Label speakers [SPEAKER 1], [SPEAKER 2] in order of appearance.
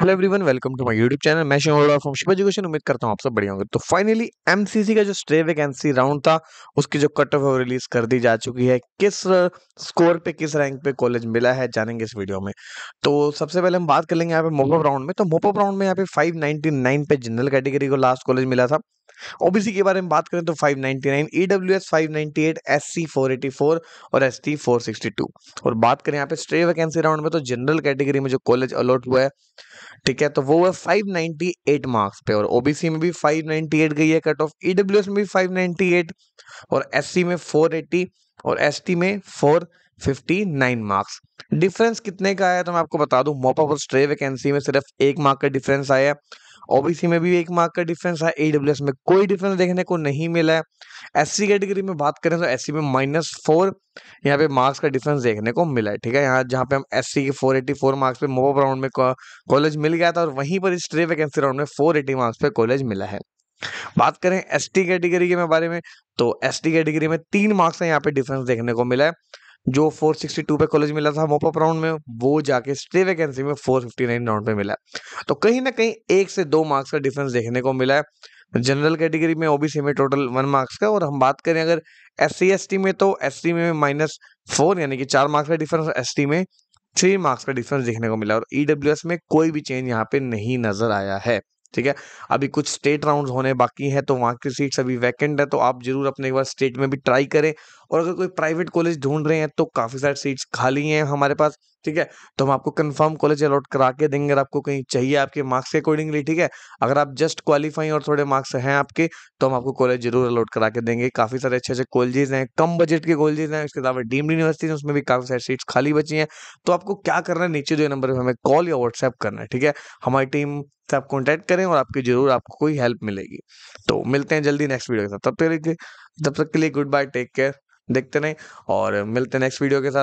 [SPEAKER 1] hello everyone welcome to my YouTube channel मैं from Shiva Education उम्मीद करता हूँ आप सब बढ़िया होंगे तो फाइनली एमसीसी का जो स्ट्रे वैकेंसी राउंड था उसकी जो कट ऑफ है रिलीज कर दी जा चुकी है किस स्कोर पे किस रैंक पे कॉलेज मिला है जानेंगे इस वीडियो में तो सबसे पहले हम बात कर लेंगे यहाँ पे मोपअप राउंड में तो मोपअप राउंड में यहाँ पे फाइव पे जनरल कैटेगरी को लास्ट कॉलेज मिला था ओबीसी के बारे में बात करें तो 599 एडब्ल्यूएस 598 एससी 484 और एसटी 462 और बात करें यहाँ पे स्ट्रे वैकेंसी राउंड में तो जनरल कैटेगरी में जो कॉलेज अलॉट हुआ है ठीक है तो वो है 598 मार्क्स पे और ओबीसी में भी 598 गई है कट ऑफ ईडब्ल्यूएस में भी 598 और एस में 480 और एस में 4 59 मार्क्स डिफरेंस कितने का आया तो मैं आपको बता दूं मोपा और स्ट्रे वैकेंसी में सिर्फ एक मार्क का डिफरेंस आया ओबीसी में भी एक मार्क का डिफरेंस है एडब्ल्यूएस में कोई डिफरेंस देखने को नहीं मिला है एससी कैटेगरी में बात करें तो एससी में माइनस फोर यहाँ पे मार्क्स का डिफरेंस देखने को मिला है ठीक है यहाँ जहाँ पे हम एससी के 484 मार्क्स पे मोबाइल राउंड में कॉलेज मिल गया था और वहीं पर स्ट्रे वैकेंसी राउंड में एटी मार्क्स पे कॉलेज मिला है बात करें एस कैटेगरी के बारे में तो एस कैटेगरी में तीन मार्क्स का यहाँ पे डिफरेंस देखने को मिला है जो 462 पे कॉलेज मिला था मोपअप राउंड में वो जाके स्टे वैकेंसी में 459 राउंड पे मिला तो कहीं ना कहीं एक से दो मार्क्स का डिफरेंस देखने को मिला है जनरल कैटेगरी में ओबीसी में टोटल वन मार्क्स का और हम बात करें अगर एस सी एस टी में तो एस में माइनस फोर यानी कि चार मार्क्स का डिफरेंस एस टी में थ्री मार्क्स का डिफरेंस देखने को मिला और ई e में कोई भी चेंज यहाँ पे नहीं नजर आया है ठीक है अभी कुछ स्टेट राउंड होने बाकी हैं तो वहाँ की सीट्स अभी वैकेंट है तो आप जरूर अपने एक बार स्टेट में भी ट्राई करें और अगर कोई प्राइवेट कॉलेज ढूंढ रहे हैं तो काफ़ी सारी सीट्स खाली हैं हमारे पास ठीक है तो हम आपको कंफर्म कॉलेज अलॉट करा के देंगे अगर आपको कहीं चाहिए आपके मार्क्स के अकॉर्डिंगली ठीक है अगर आप जस्ट क्वालिफाई और थोड़े मार्क्स हैं आपके तो हम आपको कॉलेज जरूर अलॉट करा के देंगे काफ़ी सारे अच्छे अच्छे कॉलेजेस हैं कम बजट के कॉलेजेस हैं इसके अलावा डीम्ड यूनिवर्सिटी उसमें भी काफ़ी सारी सीट्स खाली बची हैं तो आपको क्या करना है नीचे दिए नंबर पर हमें कॉल या व्हाट्सएप करना है ठीक है हमारी टीम से आप कॉन्टैक्ट करें और आपकी जरूर आपको कोई हेल्प मिलेगी तो मिलते हैं जल्दी नेक्स्ट वीडियो के साथ तब तक तब तक के लिए गुड बाय टेक केयर देखते रहें और मिलते हैं नेक्स्ट वीडियो के साथ